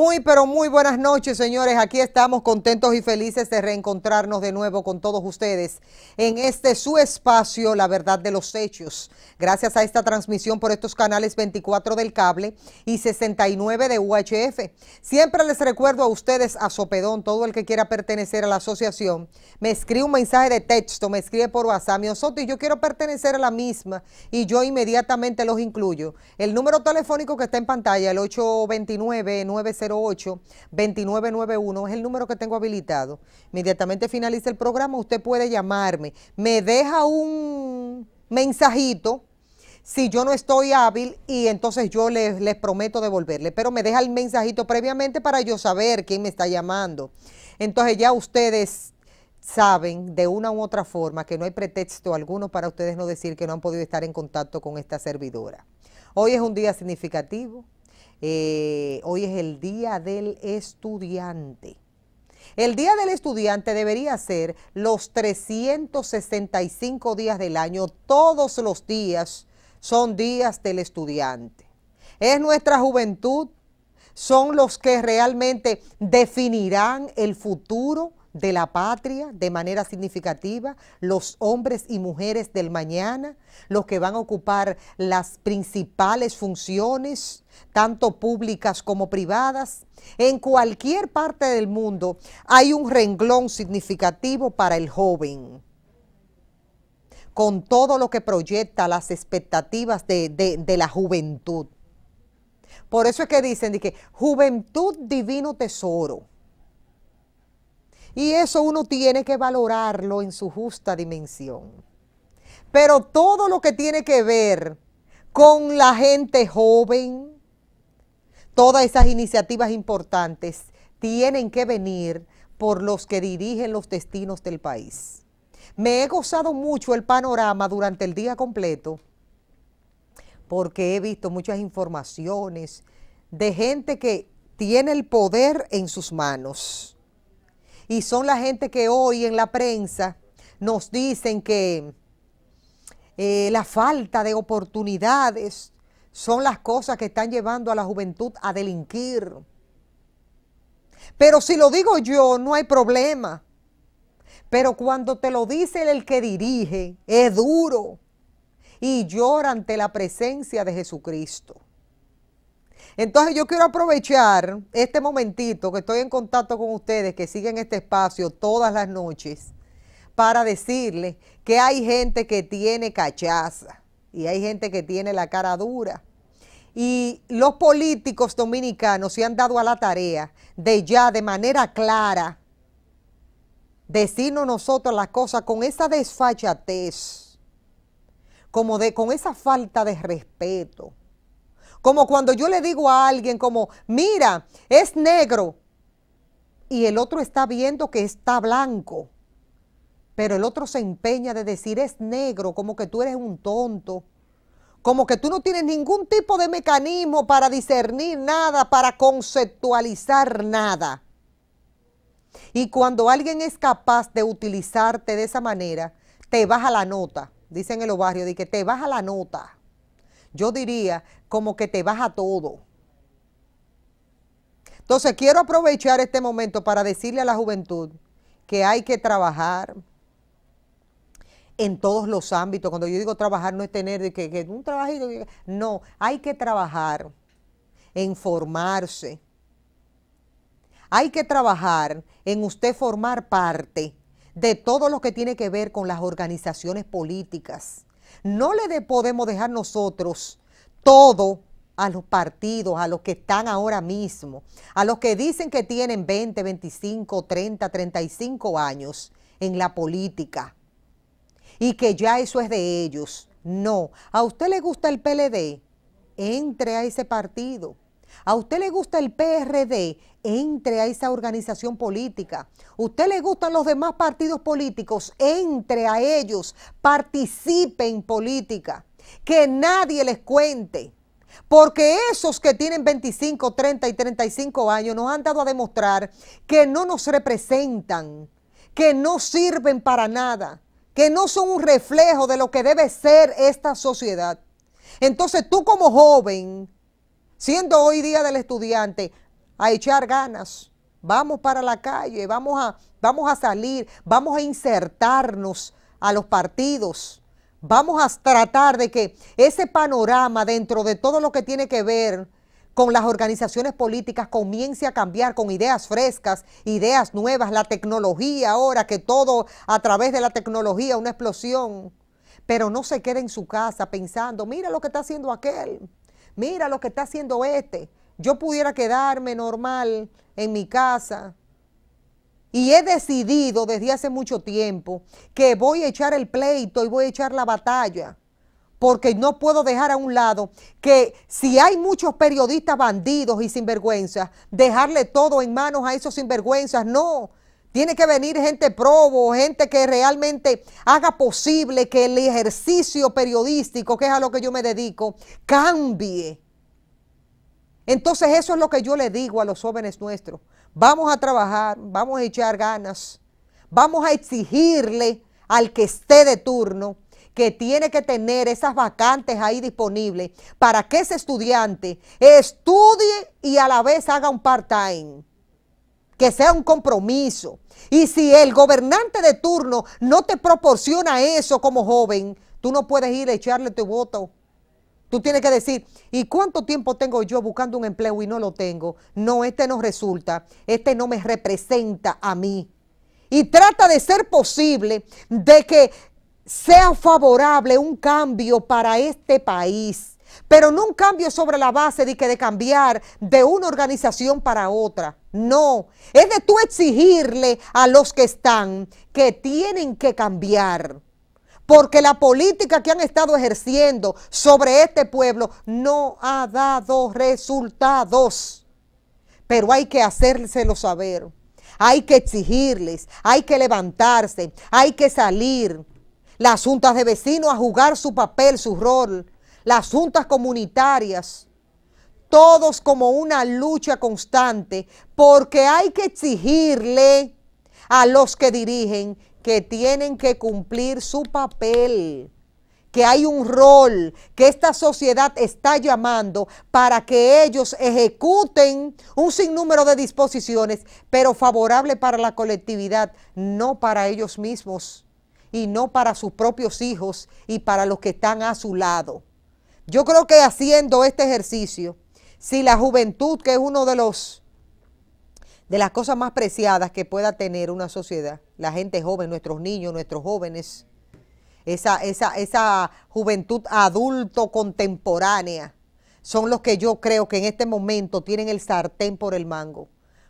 Muy, pero muy buenas noches, señores. Aquí estamos contentos y felices de reencontrarnos de nuevo con todos ustedes en este su espacio, La Verdad de los Hechos. Gracias a esta transmisión por estos canales 24 del cable y 69 de UHF. Siempre les recuerdo a ustedes, a Sopedón, todo el que quiera pertenecer a la asociación, me escribe un mensaje de texto, me escribe por WhatsApp, mi y yo quiero pertenecer a la misma y yo inmediatamente los incluyo. El número telefónico que está en pantalla, el 829 900 809 2991 Es el número que tengo habilitado. Inmediatamente finalice el programa, usted puede llamarme. Me deja un mensajito si yo no estoy hábil y entonces yo les, les, prometo devolverle, pero me deja el mensajito previamente para yo saber quién me está llamando. Entonces ya ustedes saben de una u otra forma que no hay pretexto alguno para ustedes no decir que no han podido estar en contacto con esta servidora. Hoy es un día significativo, eh, hoy es el Día del Estudiante. El Día del Estudiante debería ser los 365 días del año. Todos los días son días del estudiante. Es nuestra juventud, son los que realmente definirán el futuro de la patria de manera significativa, los hombres y mujeres del mañana, los que van a ocupar las principales funciones, tanto públicas como privadas. En cualquier parte del mundo hay un renglón significativo para el joven con todo lo que proyecta las expectativas de, la juventud. Por eso es que dicen de que juventud divino tesoro. Y eso uno tiene que valorarlo en su justa dimensión. Pero todo lo que tiene que ver con la gente joven, todas esas iniciativas importantes tienen que venir por los que dirigen los destinos del país. Me he gozado mucho el panorama durante el día completo porque he visto muchas informaciones de gente que tiene el poder en sus manos y son la gente que hoy en la prensa nos dicen que eh, la falta de oportunidades son las cosas que están llevando a la juventud a delinquir. Pero si lo digo yo, no hay problema. Pero cuando te lo dice el que dirige, es duro y llora ante la presencia de Jesucristo. Entonces yo quiero aprovechar este momentito que estoy en contacto con ustedes que siguen este espacio todas las noches para decirles que hay gente que tiene cachaza y hay gente que tiene la cara dura. Y los políticos dominicanos se han dado a la tarea de ya de manera clara decirnos nosotros las cosas con esa desfachatez, como de con esa falta de respeto como cuando yo le digo a alguien como, mira, es negro. Y el otro está viendo que está blanco. Pero el otro se empeña de decir, es negro, como que tú eres un tonto. Como que tú no tienes ningún tipo de mecanismo para discernir nada, para conceptualizar nada. Y cuando alguien es capaz de utilizarte de esa manera, te baja la nota. Dicen en el barrios, de que te baja la nota yo diría, como que te baja todo. Entonces quiero aprovechar este momento para decirle a la juventud que hay que trabajar en todos los ámbitos. Cuando yo digo trabajar no es tener que, que un trabajito, no, hay que trabajar en formarse. Hay que trabajar en usted formar parte de todo lo que tiene que ver con las organizaciones políticas no le podemos dejar nosotros todo a los partidos, a los que están ahora mismo, a los que dicen que tienen 20, 25, 30, 35 años en la política y que ya eso es de ellos. No, a usted le gusta el PLD, entre a ese partido. ¿A usted le gusta el PRD? Entre a esa organización política. ¿Usted le gustan los demás partidos políticos? Entre a ellos, participe en política. Que nadie les cuente. Porque esos que tienen 25, 30 y 35 años nos han dado a demostrar que no nos representan, que no sirven para nada, que no son un reflejo de lo que debe ser esta sociedad. Entonces tú como joven siendo hoy día del estudiante, a echar ganas. Vamos para la calle, vamos a, vamos a salir, vamos a insertarnos a los partidos. Vamos a tratar de que ese panorama dentro de todo lo que tiene que ver con las organizaciones políticas comience a cambiar con ideas frescas, ideas nuevas, la tecnología ahora, que todo a través de la tecnología, una explosión. Pero no se quede en su casa pensando, mira lo que está haciendo aquel, mira lo que está haciendo este, yo pudiera quedarme normal en mi casa. Y he decidido desde hace mucho tiempo que voy a echar el pleito y voy a echar la batalla, porque no puedo dejar a un lado que si hay muchos periodistas bandidos y sinvergüenzas, dejarle todo en manos a esos sinvergüenzas, no, tiene que venir gente probo, gente que realmente haga posible que el ejercicio periodístico, que es a lo que yo me dedico, cambie. Entonces eso es lo que yo le digo a los jóvenes nuestros. Vamos a trabajar, vamos a echar ganas, vamos a exigirle al que esté de turno que tiene que tener esas vacantes ahí disponibles para que ese estudiante estudie y a la vez haga un part-time que sea un compromiso. Y si el gobernante de turno no te proporciona eso como joven, tú no puedes ir a echarle tu voto. Tú tienes que decir, ¿y cuánto tiempo tengo yo buscando un empleo y no lo tengo? No, este no resulta, este no me representa a mí. Y trata de ser posible de que sea favorable un cambio para este país, pero no un cambio sobre la base de que de cambiar de una organización para otra, no, es de tú exigirle a los que están que tienen que cambiar. Porque la política que han estado ejerciendo sobre este pueblo no ha dado resultados. Pero hay que hacérselo saber. Hay que exigirles, hay que levantarse, hay que salir. Las juntas de vecinos a jugar su papel, su rol. Las juntas comunitarias todos como una lucha constante, porque hay que exigirle a los que dirigen que tienen que cumplir su papel, que hay un rol que esta sociedad está llamando para que ellos ejecuten un sinnúmero de disposiciones, pero favorable para la colectividad, no para ellos mismos y no para sus propios hijos y para los que están a su lado. Yo creo que haciendo este ejercicio, si la juventud, que es uno de los de las cosas más preciadas que pueda tener una sociedad, la gente joven, nuestros niños, nuestros jóvenes, esa, esa juventud adulto contemporánea, son los que yo creo que en este momento tienen el sartén por el mango.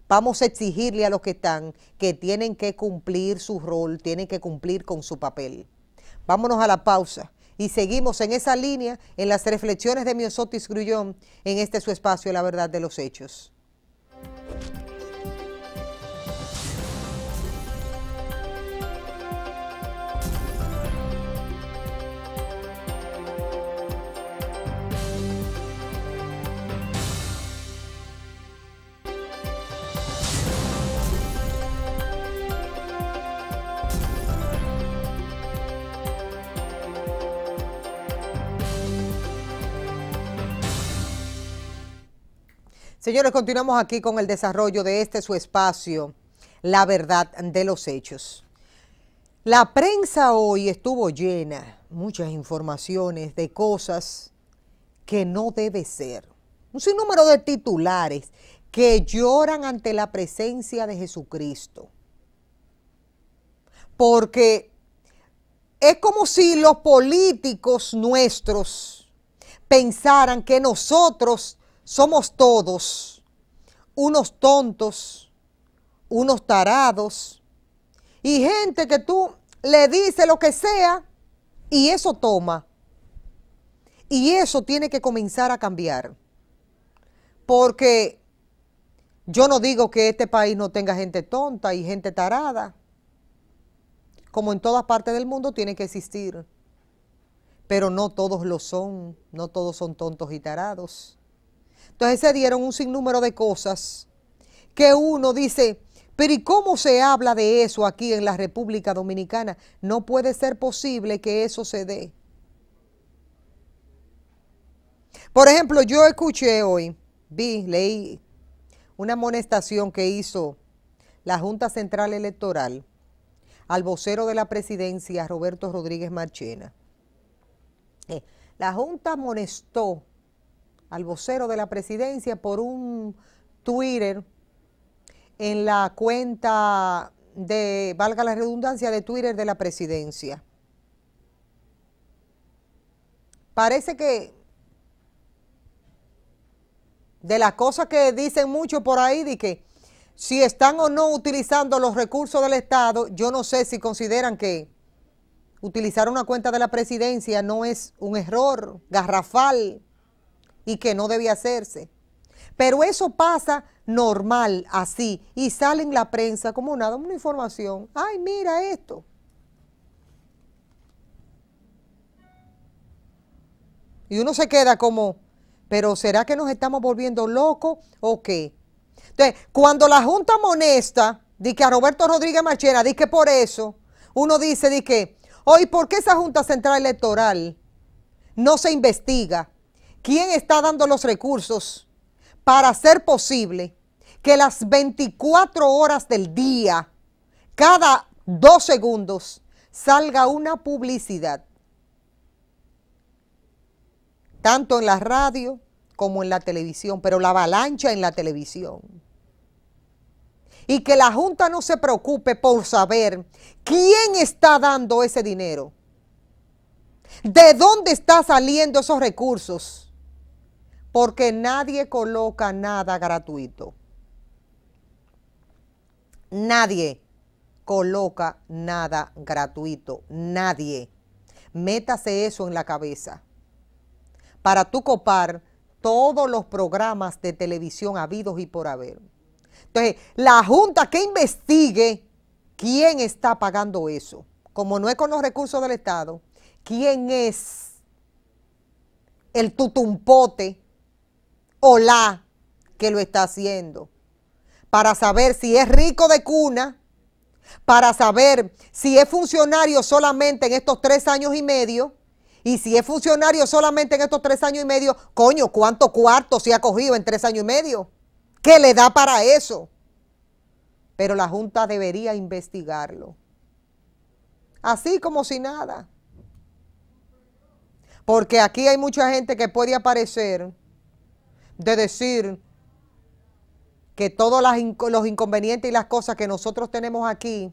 Vamos a exigirle a los que están que tienen que cumplir su rol, tienen que cumplir con su papel. Vámonos a la pausa y seguimos en esa línea en las reflexiones de Miosotis Grullón en este su espacio La Verdad de los Hechos. Señores, continuamos aquí con el desarrollo de este su espacio, la verdad de los hechos. La prensa hoy estuvo llena, muchas informaciones de cosas que no debe ser. Un sinnúmero de titulares que lloran ante la presencia de Jesucristo. Porque es como si los políticos nuestros pensaran que nosotros somos todos unos tontos, unos tarados y gente que tú le dices lo que sea y eso toma. Y eso tiene que comenzar a cambiar. Porque yo no digo que este país no tenga gente tonta y gente tarada. Como en todas partes del mundo tiene que existir. Pero no todos lo son, no todos son tontos y tarados. Entonces se dieron un sinnúmero de cosas que uno dice, pero ¿y cómo se habla de eso aquí en la República Dominicana? No puede ser posible que eso se dé. Por ejemplo, yo escuché hoy, vi, leí una amonestación que hizo la Junta Central Electoral al vocero de la presidencia, Roberto Rodríguez Marchena. Eh, la Junta amonestó al vocero de la presidencia por un Twitter en la cuenta de, valga la redundancia, de Twitter de la presidencia. Parece que de las cosas que dicen mucho por ahí, de que si están o no utilizando los recursos del Estado, yo no sé si consideran que utilizar una cuenta de la presidencia no es un error garrafal y que no debía hacerse. Pero eso pasa normal, así, y sale en la prensa como nada, una información. Ay, mira esto. Y uno se queda como, pero ¿será que nos estamos volviendo locos o qué? Entonces, cuando la Junta amonesta, dice que a Roberto Rodríguez Marchena, dice que por eso, uno dice, di que, hoy, ¿por qué esa Junta Central Electoral no se investiga? ¿Quién está dando los recursos para hacer posible que las 24 horas del día, cada dos segundos, salga una publicidad? Tanto en la radio como en la televisión, pero la avalancha en la televisión y que la Junta no se preocupe por saber quién está dando ese dinero, de dónde está saliendo esos recursos porque nadie coloca nada gratuito. Nadie coloca nada gratuito, nadie. Métase eso en la cabeza. Para tú copar todos los programas de televisión habidos y por haber. Entonces, la Junta que investigue quién está pagando eso. Como no es con los recursos del Estado, quién es el tutumpote hola, que lo está haciendo, para saber si es rico de cuna, para saber si es funcionario solamente en estos tres años y medio, y si es funcionario solamente en estos tres años y medio, coño, ¿cuánto cuarto se ha cogido en tres años y medio? ¿Qué le da para eso? Pero la Junta debería investigarlo. Así como si nada. Porque aquí hay mucha gente que puede aparecer de decir que todos los inconvenientes y las cosas que nosotros tenemos aquí,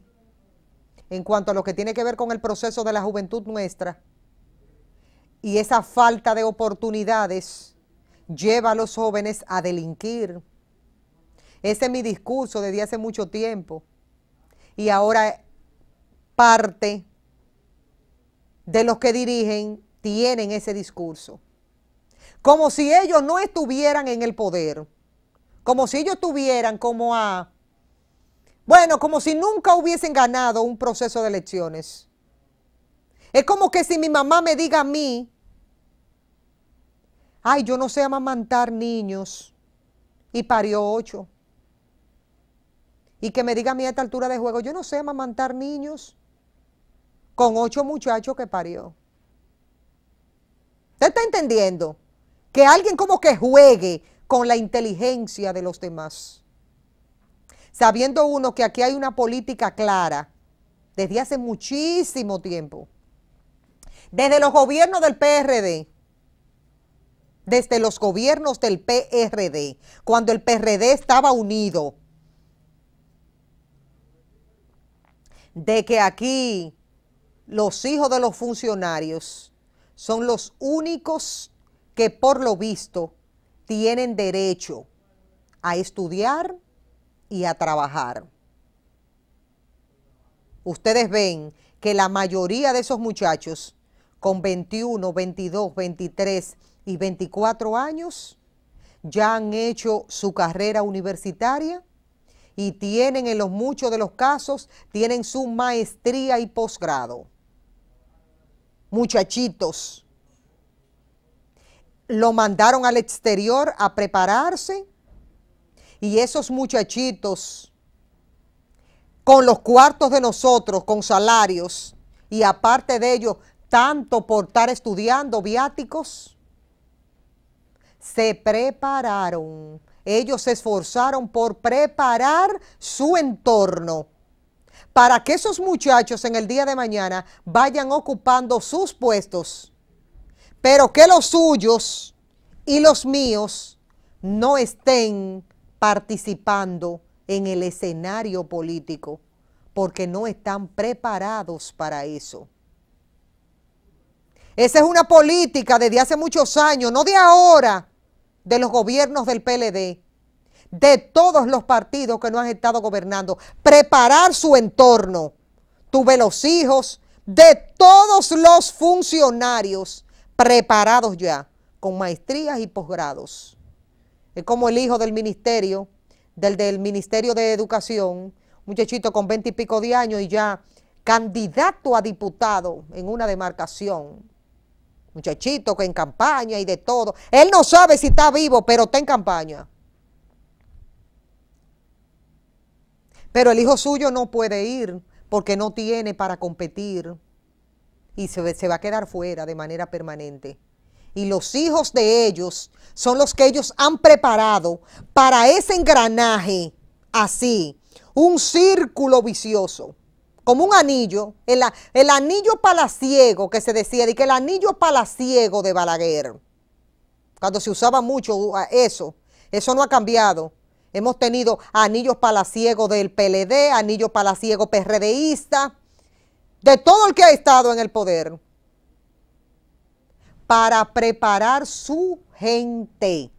en cuanto a lo que tiene que ver con el proceso de la juventud nuestra, y esa falta de oportunidades lleva a los jóvenes a delinquir. Ese es mi discurso desde hace mucho tiempo. Y ahora parte de los que dirigen tienen ese discurso como si ellos no estuvieran en el poder, como si ellos estuvieran como a, bueno, como si nunca hubiesen ganado un proceso de elecciones. Es como que si mi mamá me diga a mí, ay, yo no sé amamantar niños, y parió ocho. Y que me diga a mí a esta altura de juego, yo no sé amamantar niños, con ocho muchachos que parió. ¿Usted está entendiendo? que alguien como que juegue con la inteligencia de los demás. Sabiendo uno que aquí hay una política clara desde hace muchísimo tiempo, desde los gobiernos del PRD, desde los gobiernos del PRD, cuando el PRD estaba unido, de que aquí los hijos de los funcionarios son los únicos que por lo visto tienen derecho a estudiar y a trabajar. Ustedes ven que la mayoría de esos muchachos con 21, 22, 23 y 24 años ya han hecho su carrera universitaria y tienen en los muchos de los casos, tienen su maestría y posgrado. Muchachitos lo mandaron al exterior a prepararse y esos muchachitos con los cuartos de nosotros, con salarios y aparte de ello, tanto por estar estudiando viáticos, se prepararon. Ellos se esforzaron por preparar su entorno para que esos muchachos en el día de mañana vayan ocupando sus puestos pero que los suyos y los míos no estén participando en el escenario político, porque no están preparados para eso. Esa es una política desde hace muchos años, no de ahora, de los gobiernos del PLD, de todos los partidos que no han estado gobernando. Preparar su entorno. Tuve los hijos de todos los funcionarios preparados ya, con maestrías y posgrados. Es como el hijo del ministerio, del, del Ministerio de Educación, muchachito con veinte y pico de años y ya candidato a diputado en una demarcación. Muchachito que en campaña y de todo. Él no sabe si está vivo, pero está en campaña. Pero el hijo suyo no puede ir porque no tiene para competir y se, va a quedar fuera de manera permanente. Y los hijos de ellos son los que ellos han preparado para ese engranaje así, un círculo vicioso como un anillo, el, anillo palaciego que se decía, de que el anillo palaciego de Balaguer, cuando se usaba mucho uh, eso, eso no ha cambiado. Hemos tenido anillos palaciegos del PLD, anillo palaciego PRDista, de todo el que ha estado en el poder, para preparar su gente.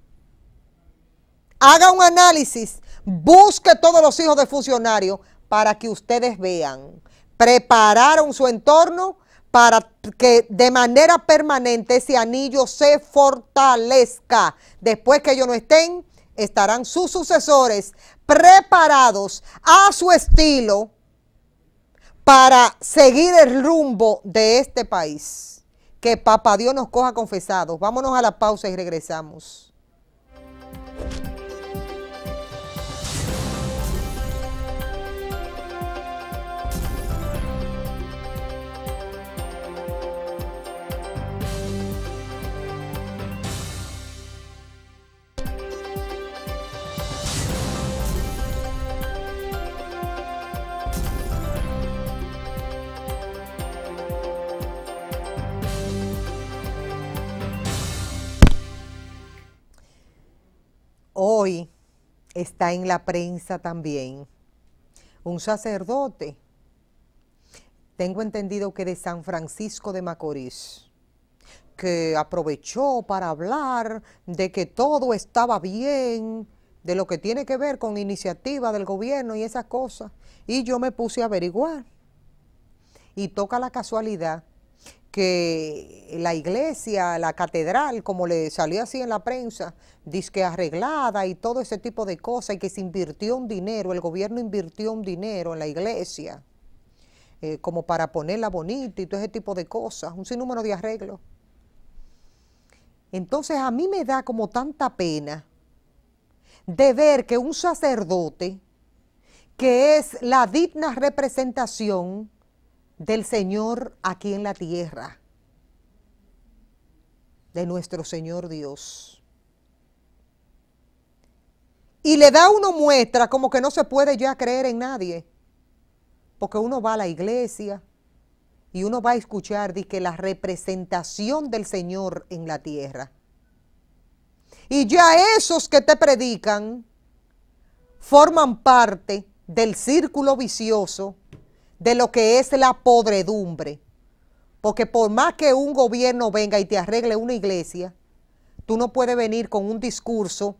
Haga un análisis, busque todos los hijos de funcionarios para que ustedes vean. Prepararon su entorno para que de manera permanente ese anillo se fortalezca. Después que ellos no estén, estarán sus sucesores preparados a su estilo para seguir el rumbo de este país. Que papá Dios nos coja confesados. Vámonos a la pausa y regresamos. está en la prensa también. Un sacerdote, tengo entendido que de San Francisco de Macorís, que aprovechó para hablar de que todo estaba bien, de lo que tiene que ver con iniciativa del gobierno y esas cosas. Y yo me puse a averiguar. Y toca la casualidad que la iglesia, la catedral, como le salió así en la prensa, que arreglada y todo ese tipo de cosas, y que se invirtió un dinero, el gobierno invirtió un dinero en la iglesia, eh, como para ponerla bonita y todo ese tipo de cosas, un sinnúmero de arreglos. Entonces a mí me da como tanta pena de ver que un sacerdote, que es la digna representación, del Señor aquí en la tierra, de nuestro Señor Dios. Y le da uno muestra como que no se puede ya creer en nadie, porque uno va a la iglesia y uno va a escuchar de que la representación del Señor en la tierra. Y ya esos que te predican forman parte del círculo vicioso de lo que es la podredumbre. Porque por más que un gobierno venga y te arregle una iglesia, tú no puedes venir con un discurso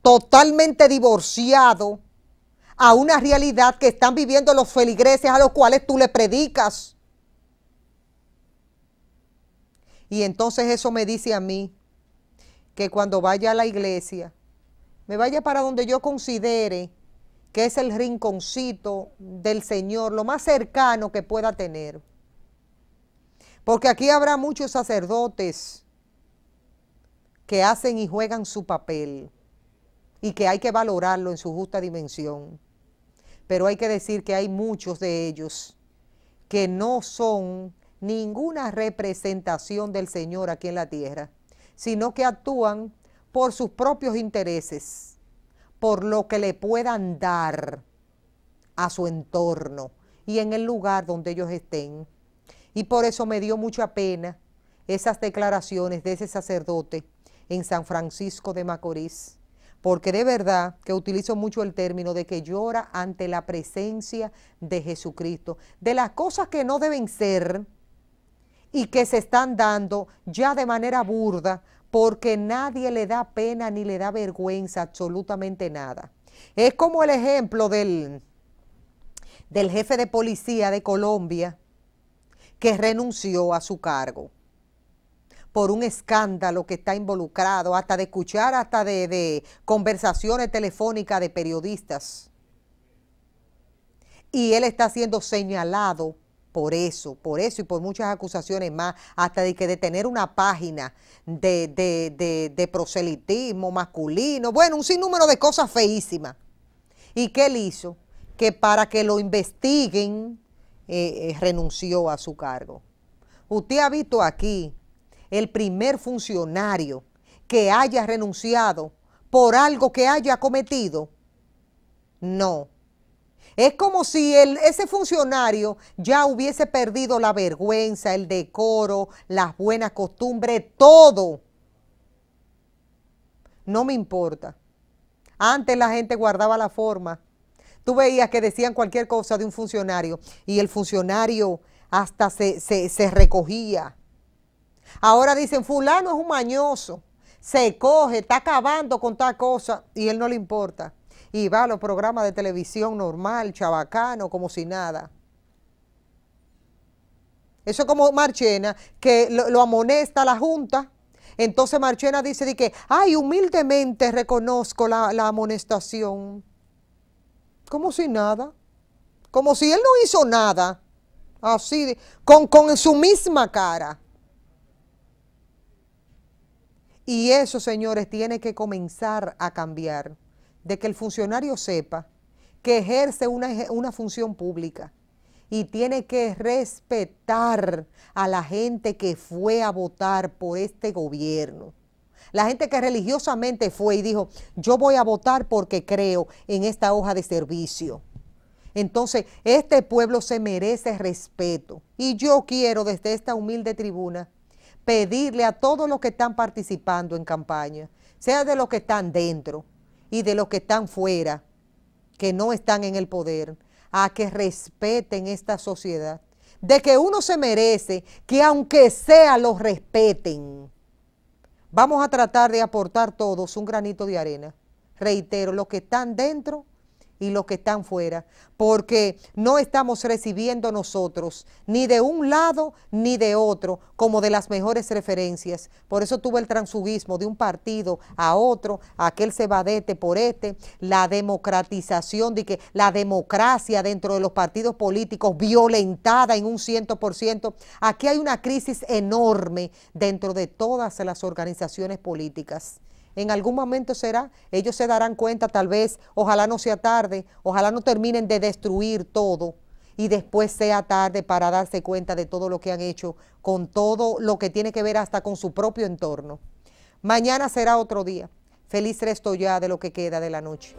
totalmente divorciado a una realidad que están viviendo los feligreses a los cuales tú le predicas. Y entonces eso me dice a mí que cuando vaya a la iglesia, me vaya para donde yo considere que es el rinconcito del Señor, lo más cercano que pueda tener. Porque aquí habrá muchos sacerdotes que hacen y juegan su papel y que hay que valorarlo en su justa dimensión. Pero hay que decir que hay muchos de ellos que no son ninguna representación del Señor aquí en la tierra, sino que actúan por sus propios intereses por lo que le puedan dar a su entorno y en el lugar donde ellos estén. Y por eso me dio mucha pena esas declaraciones de ese sacerdote en San Francisco de Macorís, porque de verdad que utilizo mucho el término de que llora ante la presencia de Jesucristo, de las cosas que no deben ser y que se están dando ya de manera burda porque nadie le da pena ni le da vergüenza absolutamente nada. Es como el ejemplo del, del jefe de policía de Colombia que renunció a su cargo por un escándalo que está involucrado, hasta de escuchar, hasta de, de conversaciones telefónicas de periodistas. Y él está siendo señalado por eso, por eso y por muchas acusaciones más, hasta de que detener tener una página de, de, de, proselitismo masculino, bueno, un sinnúmero de cosas feísimas. ¿Y qué él hizo? Que para que lo investiguen, eh, eh, renunció a su cargo. Usted ha visto aquí el primer funcionario que haya renunciado por algo que haya cometido. No, es como si ese funcionario ya hubiese perdido la vergüenza, el decoro, las buenas costumbres, todo. No me importa. Antes la gente guardaba la forma. Tú veías que decían cualquier cosa de un funcionario y el funcionario hasta se, recogía. Ahora dicen, fulano es un mañoso, se coge, está acabando con tal cosa y él no le importa y va a los programas de televisión normal, chabacano, como si nada. Eso como Marchena, que lo, amonesta la Junta. Entonces Marchena dice que, ay, humildemente reconozco la, amonestación. Como si nada. Como si él no hizo nada. Así, con, con su misma cara. Y eso, señores, tiene que comenzar a cambiar de que el funcionario sepa que ejerce una, función pública y tiene que respetar a la gente que fue a votar por este gobierno. La gente que religiosamente fue y dijo, yo voy a votar porque creo en esta hoja de servicio. Entonces, este pueblo se merece respeto. Y yo quiero desde esta humilde tribuna pedirle a todos los que están participando en campaña, sea de los que están dentro, y de los que están fuera, que no están en el poder, a que respeten esta sociedad, de que uno se merece que aunque sea los respeten. Vamos a tratar de aportar todos un granito de arena. Reitero, los que están dentro y los que están fuera, porque no estamos recibiendo nosotros ni de un lado ni de otro como de las mejores referencias. Por eso tuvo el transfugismo de un partido a otro, aquel se va de este por este, la democratización de que la democracia dentro de los partidos políticos violentada en un ciento por ciento. Aquí hay una crisis enorme dentro de todas las organizaciones políticas en algún momento será, ellos se darán cuenta tal vez, ojalá no sea tarde, ojalá no terminen de destruir todo y después sea tarde para darse cuenta de todo lo que han hecho, con todo lo que tiene que ver hasta con su propio entorno. Mañana será otro día. Feliz resto ya de lo que queda de la noche.